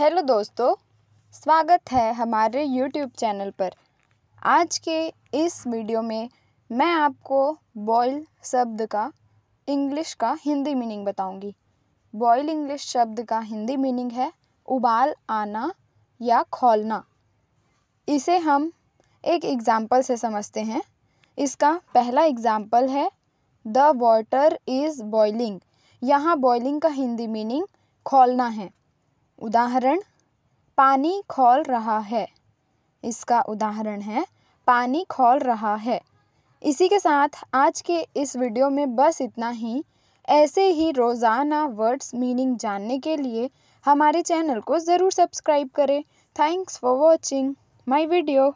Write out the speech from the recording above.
hello दोस्तों स्वागत है हमारे यूट्यूब चैनल पर आज के इस वीडियो में मैं आपको बॉयल शब्द का इंग्लिश का हिंदी मीनिंग बताऊंगी बॉयल इंग्लिश शब्द का हिंदी मीनिंग है उबाल आना या खोलना इसे हम एक एग्ज़ाम्पल से समझते हैं इसका पहला एग्ज़ाम्पल है द वाटर इज़ बॉयलिंग यहाँ बॉयलिंग का हिंदी मीनिंग खोलना है उदाहरण पानी खोल रहा है इसका उदाहरण है पानी खोल रहा है इसी के साथ आज के इस वीडियो में बस इतना ही ऐसे ही रोज़ाना वर्ड्स मीनिंग जानने के लिए हमारे चैनल को ज़रूर सब्सक्राइब करें thanks for watching my video